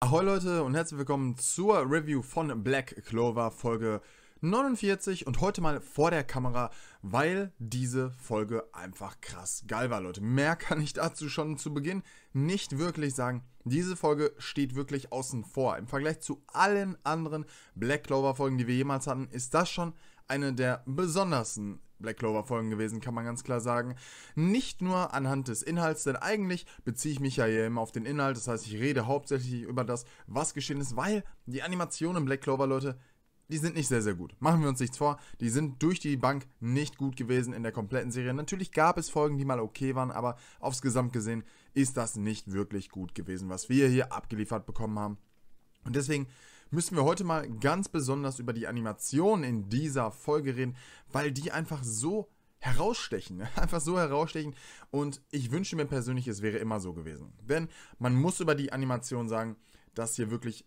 Ahoi Leute und herzlich willkommen zur Review von Black Clover Folge 49 und heute mal vor der Kamera, weil diese Folge einfach krass geil war, Leute. Mehr kann ich dazu schon zu Beginn nicht wirklich sagen. Diese Folge steht wirklich außen vor. Im Vergleich zu allen anderen Black Clover Folgen, die wir jemals hatten, ist das schon eine der besondersten Black Clover Folgen gewesen, kann man ganz klar sagen. Nicht nur anhand des Inhalts, denn eigentlich beziehe ich mich ja hier immer auf den Inhalt, das heißt, ich rede hauptsächlich über das, was geschehen ist, weil die Animationen Black Clover, Leute, die sind nicht sehr, sehr gut. Machen wir uns nichts vor. Die sind durch die Bank nicht gut gewesen in der kompletten Serie. Natürlich gab es Folgen, die mal okay waren, aber aufs Gesamt gesehen ist das nicht wirklich gut gewesen, was wir hier abgeliefert bekommen haben. Und deswegen müssen wir heute mal ganz besonders über die Animation in dieser Folge reden, weil die einfach so herausstechen, einfach so herausstechen und ich wünsche mir persönlich, es wäre immer so gewesen. Denn man muss über die Animation sagen, dass hier wirklich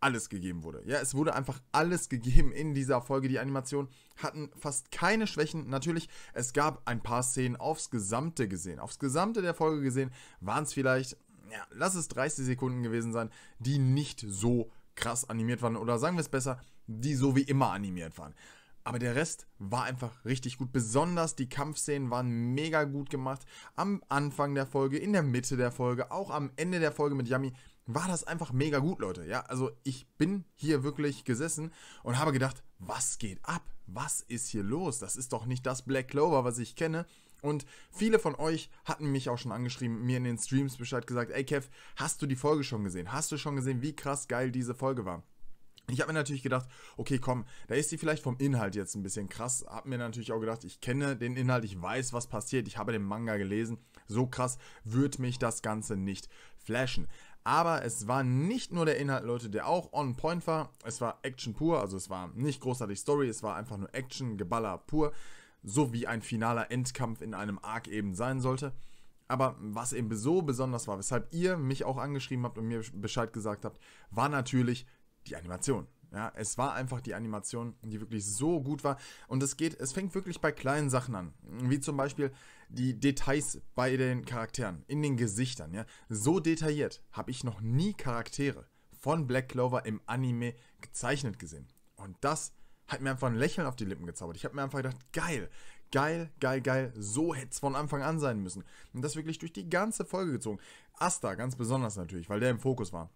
alles gegeben wurde. Ja, es wurde einfach alles gegeben in dieser Folge. Die Animationen hatten fast keine Schwächen. Natürlich, es gab ein paar Szenen aufs Gesamte gesehen. Aufs Gesamte der Folge gesehen waren es vielleicht, ja, lass es 30 Sekunden gewesen sein, die nicht so krass animiert waren oder sagen wir es besser, die so wie immer animiert waren. Aber der Rest war einfach richtig gut. Besonders die Kampfszenen waren mega gut gemacht. Am Anfang der Folge, in der Mitte der Folge, auch am Ende der Folge mit Yami war das einfach mega gut, Leute. Ja, also ich bin hier wirklich gesessen und habe gedacht, was geht ab? Was ist hier los? Das ist doch nicht das Black Clover, was ich kenne. Und viele von euch hatten mich auch schon angeschrieben, mir in den Streams Bescheid gesagt, ey Kev, hast du die Folge schon gesehen? Hast du schon gesehen, wie krass geil diese Folge war? Ich habe mir natürlich gedacht, okay, komm, da ist sie vielleicht vom Inhalt jetzt ein bisschen krass. Habe mir natürlich auch gedacht, ich kenne den Inhalt, ich weiß, was passiert, ich habe den Manga gelesen. So krass wird mich das Ganze nicht flashen. Aber es war nicht nur der Inhalt, Leute, der auch on point war. Es war Action pur, also es war nicht großartig Story, es war einfach nur Action, Geballer pur so wie ein finaler Endkampf in einem Arc eben sein sollte. Aber was eben so besonders war, weshalb ihr mich auch angeschrieben habt und mir Bescheid gesagt habt, war natürlich die Animation. Ja, es war einfach die Animation, die wirklich so gut war. Und es geht, es fängt wirklich bei kleinen Sachen an. Wie zum Beispiel die Details bei den Charakteren, in den Gesichtern. Ja. So detailliert habe ich noch nie Charaktere von Black Clover im Anime gezeichnet gesehen. Und das ist hat mir einfach ein Lächeln auf die Lippen gezaubert. Ich habe mir einfach gedacht, geil, geil, geil, geil, so hätte es von Anfang an sein müssen. Und das wirklich durch die ganze Folge gezogen. Asta ganz besonders natürlich, weil der im Fokus war.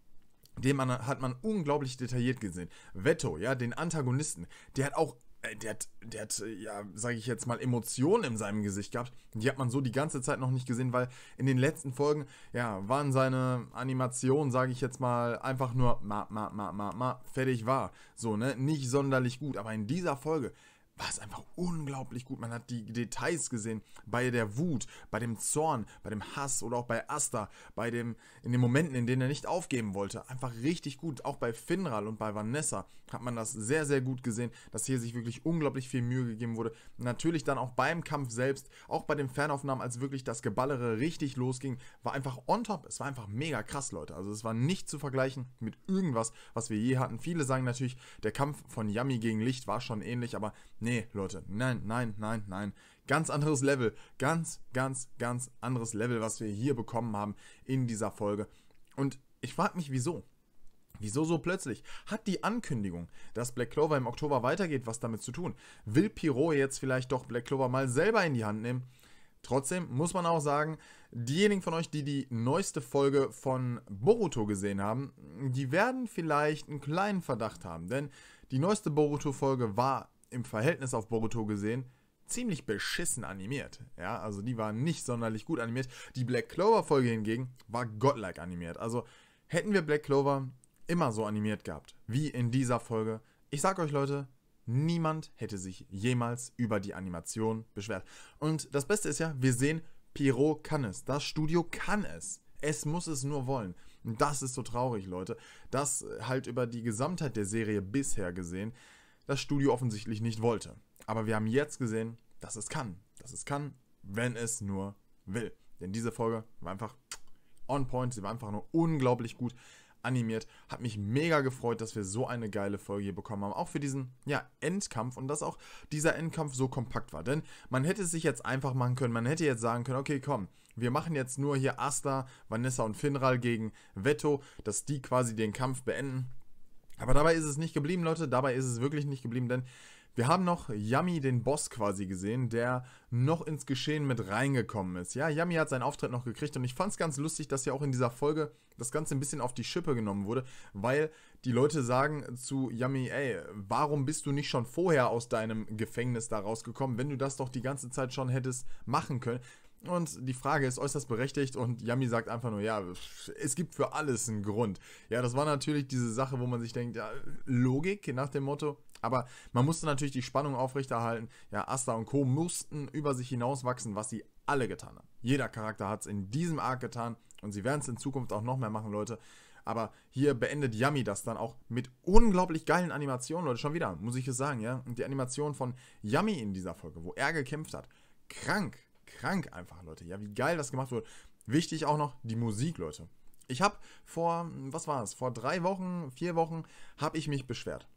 Dem hat man unglaublich detailliert gesehen. Veto, ja, den Antagonisten, der hat auch äh, der hat, der hat, äh, ja, sage ich jetzt mal, Emotionen in seinem Gesicht gehabt. Die hat man so die ganze Zeit noch nicht gesehen, weil in den letzten Folgen, ja, waren seine Animationen, sage ich jetzt mal, einfach nur ma, ma, ma, ma, ma, fertig war. So, ne? Nicht sonderlich gut. Aber in dieser Folge, war es einfach unglaublich gut. Man hat die Details gesehen bei der Wut, bei dem Zorn, bei dem Hass oder auch bei Asta, bei dem in den Momenten, in denen er nicht aufgeben wollte. Einfach richtig gut. Auch bei Finral und bei Vanessa hat man das sehr sehr gut gesehen, dass hier sich wirklich unglaublich viel Mühe gegeben wurde. Natürlich dann auch beim Kampf selbst, auch bei den Fernaufnahmen, als wirklich das Geballere richtig losging, war einfach on top. Es war einfach mega krass, Leute. Also es war nicht zu vergleichen mit irgendwas, was wir je hatten. Viele sagen natürlich, der Kampf von Yami gegen Licht war schon ähnlich, aber Nee, Leute, nein, nein, nein, nein. Ganz anderes Level. Ganz, ganz, ganz anderes Level, was wir hier bekommen haben in dieser Folge. Und ich frage mich, wieso? Wieso so plötzlich? Hat die Ankündigung, dass Black Clover im Oktober weitergeht, was damit zu tun? Will Pirot jetzt vielleicht doch Black Clover mal selber in die Hand nehmen? Trotzdem muss man auch sagen, diejenigen von euch, die die neueste Folge von Boruto gesehen haben, die werden vielleicht einen kleinen Verdacht haben, denn die neueste Boruto-Folge war im Verhältnis auf Boruto gesehen ziemlich beschissen animiert. Ja, also die waren nicht sonderlich gut animiert. Die Black Clover Folge hingegen war godlike animiert. Also hätten wir Black Clover immer so animiert gehabt, wie in dieser Folge. Ich sag euch Leute, niemand hätte sich jemals über die Animation beschwert. Und das Beste ist ja, wir sehen, Pierrot kann es. Das Studio kann es. Es muss es nur wollen. Und das ist so traurig, Leute. Das halt über die Gesamtheit der Serie bisher gesehen das Studio offensichtlich nicht wollte. Aber wir haben jetzt gesehen, dass es kann. Dass es kann, wenn es nur will. Denn diese Folge war einfach on point, sie war einfach nur unglaublich gut animiert. Hat mich mega gefreut, dass wir so eine geile Folge hier bekommen haben. Auch für diesen ja, Endkampf und dass auch dieser Endkampf so kompakt war. Denn man hätte es sich jetzt einfach machen können. Man hätte jetzt sagen können, okay, komm, wir machen jetzt nur hier Asta, Vanessa und Finral gegen Veto, dass die quasi den Kampf beenden. Aber dabei ist es nicht geblieben, Leute. Dabei ist es wirklich nicht geblieben, denn wir haben noch Yami, den Boss quasi gesehen, der noch ins Geschehen mit reingekommen ist. Ja, Yami hat seinen Auftritt noch gekriegt und ich fand es ganz lustig, dass ja auch in dieser Folge das Ganze ein bisschen auf die Schippe genommen wurde, weil die Leute sagen zu Yami, ey, warum bist du nicht schon vorher aus deinem Gefängnis da rausgekommen, wenn du das doch die ganze Zeit schon hättest machen können. Und die Frage ist äußerst berechtigt und Yami sagt einfach nur, ja, es gibt für alles einen Grund. Ja, das war natürlich diese Sache, wo man sich denkt, ja, Logik nach dem Motto, aber man musste natürlich die Spannung aufrechterhalten. Ja, Asta und Co. mussten über sich hinauswachsen, was sie alle getan haben. Jeder Charakter hat es in diesem Arc getan und sie werden es in Zukunft auch noch mehr machen, Leute. Aber hier beendet Yami das dann auch mit unglaublich geilen Animationen, Leute. Schon wieder, muss ich es sagen, ja. Und die Animation von Yami in dieser Folge, wo er gekämpft hat, krank krank einfach, Leute. Ja, wie geil das gemacht wurde. Wichtig auch noch die Musik, Leute. Ich habe vor, was war es, vor drei Wochen, vier Wochen, habe ich mich beschwert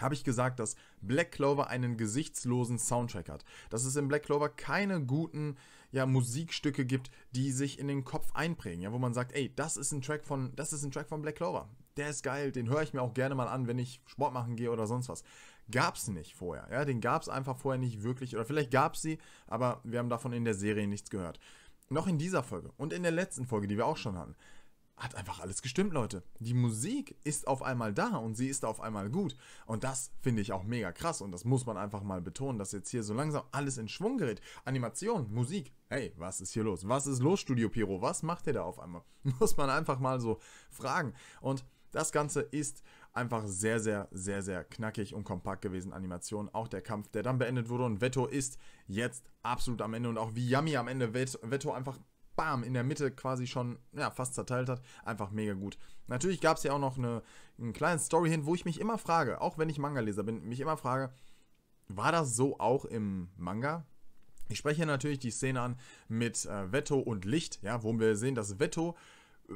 habe ich gesagt, dass Black Clover einen gesichtslosen Soundtrack hat. Dass es in Black Clover keine guten ja, Musikstücke gibt, die sich in den Kopf einprägen, ja, wo man sagt, ey, das ist ein Track von, das ist ein Track von Black Clover. Der ist geil, den höre ich mir auch gerne mal an, wenn ich Sport machen gehe oder sonst was gab es nicht vorher. Ja, den gab es einfach vorher nicht wirklich. Oder vielleicht gab es sie, aber wir haben davon in der Serie nichts gehört. Noch in dieser Folge und in der letzten Folge, die wir auch schon hatten, hat einfach alles gestimmt, Leute. Die Musik ist auf einmal da und sie ist auf einmal gut. Und das finde ich auch mega krass und das muss man einfach mal betonen, dass jetzt hier so langsam alles in Schwung gerät. Animation, Musik, hey, was ist hier los? Was ist los, Studio Piro? Was macht ihr da auf einmal? Muss man einfach mal so fragen. Und das Ganze ist Einfach sehr, sehr, sehr, sehr knackig und kompakt gewesen. Animation, auch der Kampf, der dann beendet wurde. Und Veto ist jetzt absolut am Ende. Und auch wie Yami am Ende Veto einfach bam, in der Mitte quasi schon ja, fast zerteilt hat. Einfach mega gut. Natürlich gab es ja auch noch eine, einen kleinen Story hin, wo ich mich immer frage, auch wenn ich Manga-Leser bin, mich immer frage, war das so auch im Manga? Ich spreche natürlich die Szene an mit äh, Veto und Licht, ja, wo wir sehen, dass Veto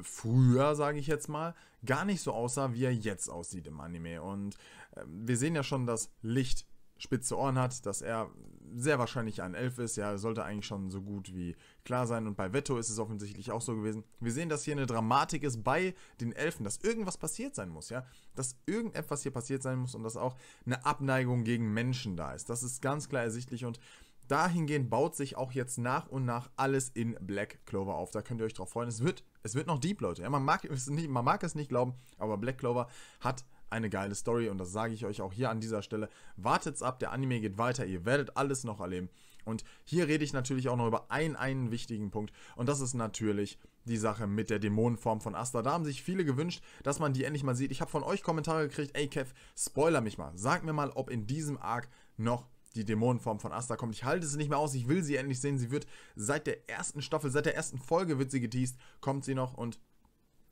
früher, sage ich jetzt mal, gar nicht so aussah, wie er jetzt aussieht im Anime. Und äh, wir sehen ja schon, dass Licht spitze Ohren hat, dass er sehr wahrscheinlich ein Elf ist. Ja, sollte eigentlich schon so gut wie klar sein. Und bei Veto ist es offensichtlich auch so gewesen. Wir sehen, dass hier eine Dramatik ist bei den Elfen, dass irgendwas passiert sein muss, ja. Dass irgendetwas hier passiert sein muss und dass auch eine Abneigung gegen Menschen da ist. Das ist ganz klar ersichtlich und dahingehend baut sich auch jetzt nach und nach alles in Black Clover auf. Da könnt ihr euch drauf freuen. Es wird, es wird noch deep, Leute. Ja, man, mag es nicht, man mag es nicht glauben, aber Black Clover hat eine geile Story und das sage ich euch auch hier an dieser Stelle. Wartet's ab, der Anime geht weiter, ihr werdet alles noch erleben. Und hier rede ich natürlich auch noch über einen, einen wichtigen Punkt und das ist natürlich die Sache mit der Dämonenform von Asta. Da haben sich viele gewünscht, dass man die endlich mal sieht. Ich habe von euch Kommentare gekriegt, ey Kev, spoiler mich mal. Sag mir mal, ob in diesem Arc noch die Dämonenform von Asta kommt. Ich halte sie nicht mehr aus, ich will sie endlich sehen. Sie wird seit der ersten Staffel, seit der ersten Folge wird sie geteased, kommt sie noch und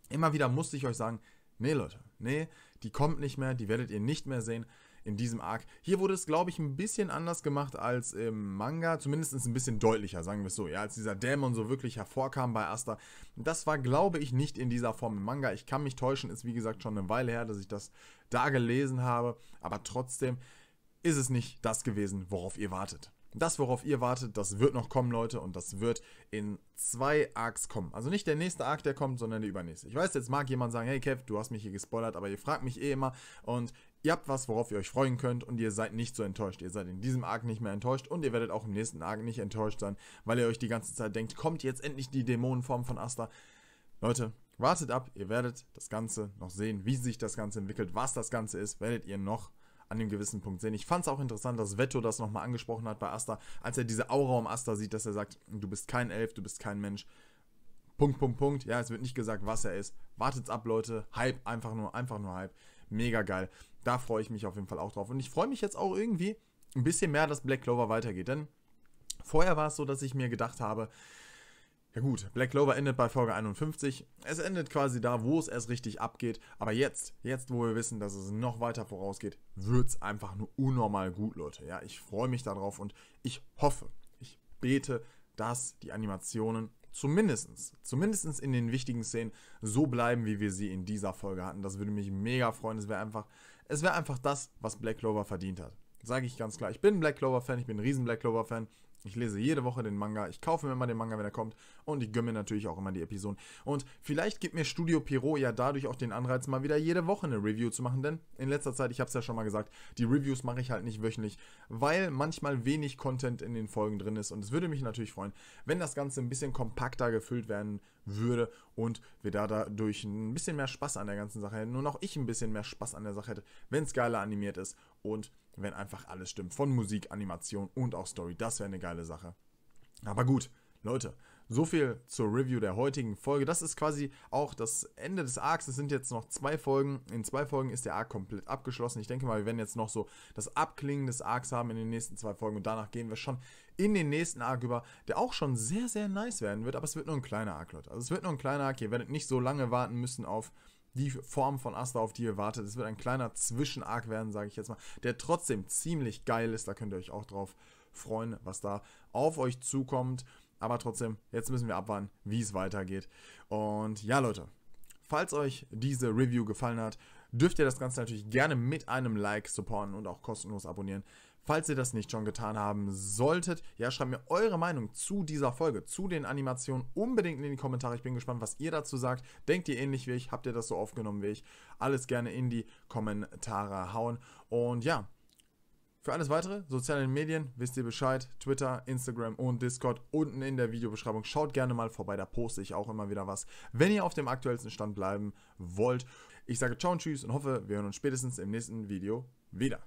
immer wieder musste ich euch sagen, nee Leute, nee, die kommt nicht mehr, die werdet ihr nicht mehr sehen in diesem Arc. Hier wurde es, glaube ich, ein bisschen anders gemacht als im Manga, zumindest ein bisschen deutlicher, sagen wir es so. Ja, als dieser Dämon so wirklich hervorkam bei Asta. Das war, glaube ich, nicht in dieser Form im Manga. Ich kann mich täuschen, ist wie gesagt schon eine Weile her, dass ich das da gelesen habe. Aber trotzdem, ist es nicht das gewesen, worauf ihr wartet. Das, worauf ihr wartet, das wird noch kommen, Leute, und das wird in zwei Arcs kommen. Also nicht der nächste Arc, der kommt, sondern der übernächste. Ich weiß, jetzt mag jemand sagen, hey Kev, du hast mich hier gespoilert, aber ihr fragt mich eh immer und ihr habt was, worauf ihr euch freuen könnt und ihr seid nicht so enttäuscht. Ihr seid in diesem Arc nicht mehr enttäuscht und ihr werdet auch im nächsten Arc nicht enttäuscht sein, weil ihr euch die ganze Zeit denkt, kommt jetzt endlich die Dämonenform von Asta. Leute, wartet ab, ihr werdet das Ganze noch sehen, wie sich das Ganze entwickelt, was das Ganze ist, werdet ihr noch sehen an einem gewissen Punkt sehen. Ich fand es auch interessant, dass Vetto das nochmal angesprochen hat bei Asta, als er diese Aura um Asta sieht, dass er sagt, du bist kein Elf, du bist kein Mensch. Punkt, Punkt, Punkt. Ja, es wird nicht gesagt, was er ist. Wartet's ab, Leute. Hype, einfach nur, einfach nur Hype. Mega geil. Da freue ich mich auf jeden Fall auch drauf. Und ich freue mich jetzt auch irgendwie ein bisschen mehr, dass Black Clover weitergeht. Denn vorher war es so, dass ich mir gedacht habe, ja gut, Black Clover endet bei Folge 51. Es endet quasi da, wo es erst richtig abgeht. Aber jetzt, jetzt wo wir wissen, dass es noch weiter vorausgeht, wird es einfach nur unnormal gut, Leute. Ja, ich freue mich darauf und ich hoffe, ich bete, dass die Animationen zumindestens, zumindestens in den wichtigen Szenen so bleiben, wie wir sie in dieser Folge hatten. Das würde mich mega freuen. Es wäre einfach, es wäre einfach das, was Black Clover verdient hat. Sage ich ganz klar. Ich bin ein Black Clover Fan, ich bin ein riesen Black Clover Fan. Ich lese jede Woche den Manga, ich kaufe mir immer den Manga, wenn er kommt und ich gönne mir natürlich auch immer die Episoden. Und vielleicht gibt mir Studio Pierrot ja dadurch auch den Anreiz, mal wieder jede Woche eine Review zu machen, denn in letzter Zeit, ich habe es ja schon mal gesagt, die Reviews mache ich halt nicht wöchentlich, weil manchmal wenig Content in den Folgen drin ist und es würde mich natürlich freuen, wenn das Ganze ein bisschen kompakter gefüllt werden würde und wir da dadurch ein bisschen mehr Spaß an der ganzen Sache hätten und auch ich ein bisschen mehr Spaß an der Sache hätte, wenn es geiler animiert ist und wenn einfach alles stimmt, von Musik, Animation und auch Story, das wäre eine geile geile Sache. Aber gut, Leute, so viel zur Review der heutigen Folge. Das ist quasi auch das Ende des Arcs. Es sind jetzt noch zwei Folgen. In zwei Folgen ist der Arc komplett abgeschlossen. Ich denke mal, wir werden jetzt noch so das Abklingen des Arcs haben in den nächsten zwei Folgen. Und danach gehen wir schon in den nächsten Arc über, der auch schon sehr, sehr nice werden wird. Aber es wird nur ein kleiner Arc, Leute. Also es wird nur ein kleiner Arc. Ihr werdet nicht so lange warten müssen auf die Form von Asta, auf die ihr wartet. Es wird ein kleiner Zwischenarc werden, sage ich jetzt mal, der trotzdem ziemlich geil ist. Da könnt ihr euch auch drauf freuen freuen, was da auf euch zukommt. Aber trotzdem, jetzt müssen wir abwarten, wie es weitergeht. Und ja, Leute, falls euch diese Review gefallen hat, dürft ihr das Ganze natürlich gerne mit einem Like supporten und auch kostenlos abonnieren. Falls ihr das nicht schon getan haben solltet, ja, schreibt mir eure Meinung zu dieser Folge, zu den Animationen unbedingt in die Kommentare. Ich bin gespannt, was ihr dazu sagt. Denkt ihr ähnlich wie ich? Habt ihr das so aufgenommen wie ich? Alles gerne in die Kommentare hauen. Und ja, für alles weitere, soziale Medien, wisst ihr Bescheid, Twitter, Instagram und Discord unten in der Videobeschreibung. Schaut gerne mal vorbei, da poste ich auch immer wieder was, wenn ihr auf dem aktuellsten Stand bleiben wollt. Ich sage ciao und tschüss und hoffe, wir hören uns spätestens im nächsten Video wieder.